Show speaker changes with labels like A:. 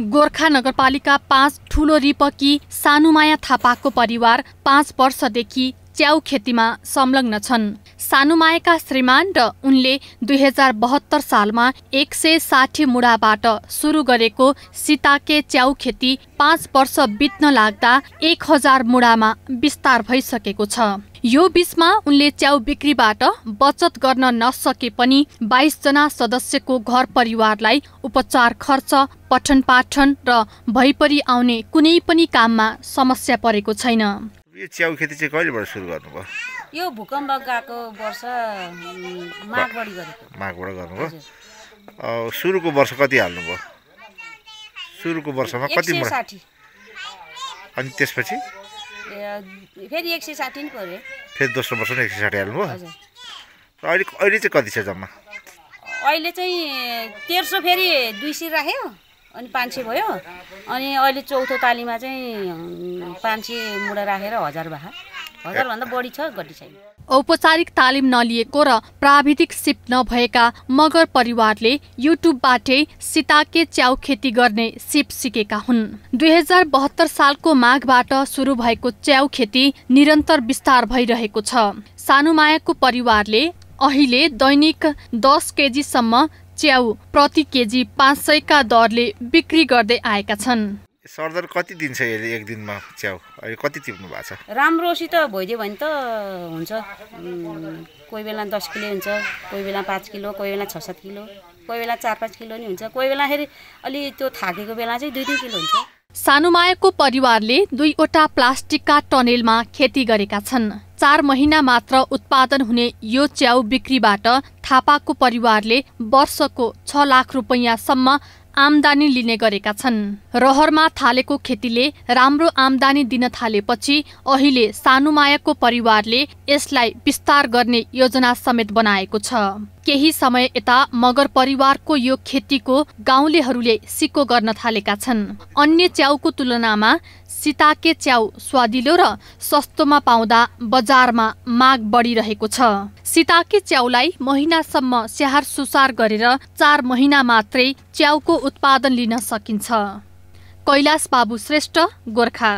A: गोर्खा नगरपालिका पाँच ठुलो रिपकी सानुमाया थापाको परिवार पाँच वर्षदेखि च्याउ खेतीमा संलग्न छन् सानुमायाका श्रीमान र उनले दुई हजार बहत्तर सालमा एक सय साठी मुढाबाट सुरु गरेको सीताके च्याउ खेती पाँच वर्ष बित्न लाग्दा एक हजार मुढामा विस्तार भइसकेको छ यो बीचमा उनले च्याउ बिक्रीबाट बचत गर्न नसके पनि बाइसजना सदस्यको घर परिवारलाई उपचार खर्च पठन पाठन र भइपरि आउने कुनै पनि काममा समस्या परेको छैन
B: यो च्याउ खेती चाहिँ कहिलेबाट सुरु गर्नुभयो
C: यो भूकम्प गएको वर्ष माघबाट गरेको
B: माघबाट गर्नुभयो सुरुको वर्ष कति हाल्नुभयो सुरुको वर्षमा कति
C: अनि त्यसपछि फेरि एक सय साठी पऱ्यो
B: फेरि दोस्रो वर्ष एक सय साठी हाल्नु अहिले अहिले चाहिँ कति छ जम्मा
C: अहिले चाहिँ तेह्र सौ फेरि दुई सय राख्यो अनि पाँच सय भयो अनि अहिले चौथो तालीमा चाहिँ पाँच सय मुढा राखेर हजार भा हजारभन्दा बढी छ घटी छैन
A: औपचारिक तालिम नलिएको र प्राविधिक सिप नभएका मगर परिवारले युट्युबबाटै सिताके च्याउ खेती गर्ने सिप सिकेका हुन् दुई हजार बहत्तर सालको माघबाट सुरु भएको च्याउ खेती निरन्तर विस्तार भइरहेको छ सानुमायाको परिवारले अहिले दैनिक दस केजीसम्म च्याउ प्रति केजी पाँच सयका दरले बिक्री गर्दै आएका छन्
B: सरदर कति दिन्छ यसले एक दिनमा च्याउ अहिले कति टिप्नु भएको छ
C: राम्रोसित भइदियो भने त हुन्छ कोही बेला दस किलो हुन्छ कोही बेला पाँच किलो कोही बेला छ सात किलो कोही बेला चार पाँच किलो नि हुन्छ कोही बेला फेरि अलि त्यो थाकेको बेला चाहिँ दुई दुई किलो हुन्छ
A: सानुमायाको परिवारले दुईवटा प्लास्टिकका टनेलमा खेती गरेका छन् चार महिना मात्र उत्पादन हुने यो च्याउ बिक्रीबाट थापाको परिवारले वर्षको छ लाख रुपैयाँसम्म आमदानी लिने गरेका छन् रहरमा थालेको खेतीले राम्रो आमदानी दिन थालेपछि अहिले सानुमायाको परिवारले यसलाई विस्तार गर्ने योजना समेत बनाएको छ केही समय यता मगर परिवारको यो खेतीको गाउँलेहरूले सिको गर्न थालेका छन् अन्य च्याउको तुलनामा सिताके च्याउ स्वादिलो र सस्तोमा पाउँदा बजारमा माग बढिरहेको छ सिताके च्याउलाई महिनासम्म स्याहार सुसार गरेर चार महिना मात्रै च्याउको उत्पादन लिन सकिन्छ कैलाश बाबु श्रेष्ठ गोर्खा